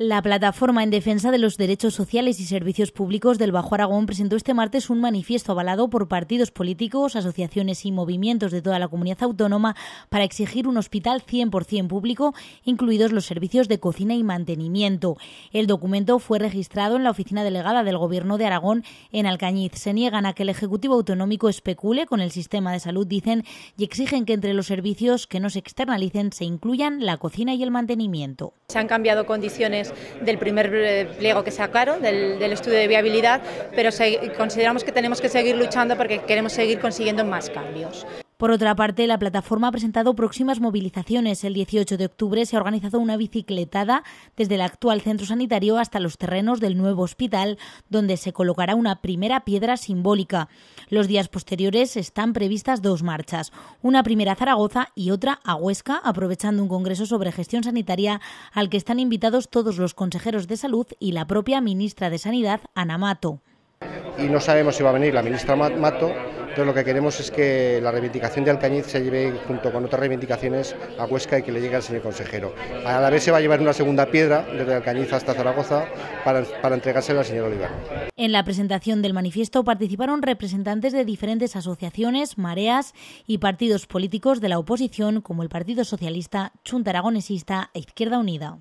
La plataforma en defensa de los derechos sociales y servicios públicos del Bajo Aragón presentó este martes un manifiesto avalado por partidos políticos, asociaciones y movimientos de toda la comunidad autónoma para exigir un hospital 100% público, incluidos los servicios de cocina y mantenimiento. El documento fue registrado en la oficina delegada del Gobierno de Aragón en Alcañiz. Se niegan a que el Ejecutivo Autonómico especule con el sistema de salud, dicen, y exigen que entre los servicios que no se externalicen se incluyan la cocina y el mantenimiento. Se han cambiado condiciones del primer eh, pliego que sacaron, del, estudio de viabilidad, pero consideramos que tenemos que seguir luchando porque queremos seguir consiguiendo más cambios. Por otra parte, la plataforma ha presentado próximas movilizaciones. El 18 de octubre se ha organizado una bicicletada desde el actual centro sanitario hasta los terrenos del nuevo hospital, donde se colocará una primera piedra simbólica. Los días posteriores están previstas dos marchas, una primera a Zaragoza y otra a Huesca, aprovechando un congreso sobre gestión sanitaria al que están invitados todos los consejeros de salud y la propia ministra de Sanidad, Ana Mato y no sabemos si va a venir la ministra Mato, entonces lo que queremos es que la reivindicación de Alcañiz se lleve junto con otras reivindicaciones a Huesca y que le llegue al señor consejero. A la vez se va a llevar una segunda piedra desde Alcañiz hasta Zaragoza para, para entregársela al señor Olivar. En la presentación del manifiesto participaron representantes de diferentes asociaciones, mareas y partidos políticos de la oposición como el Partido Socialista, Chunta Aragonesista e Izquierda Unida.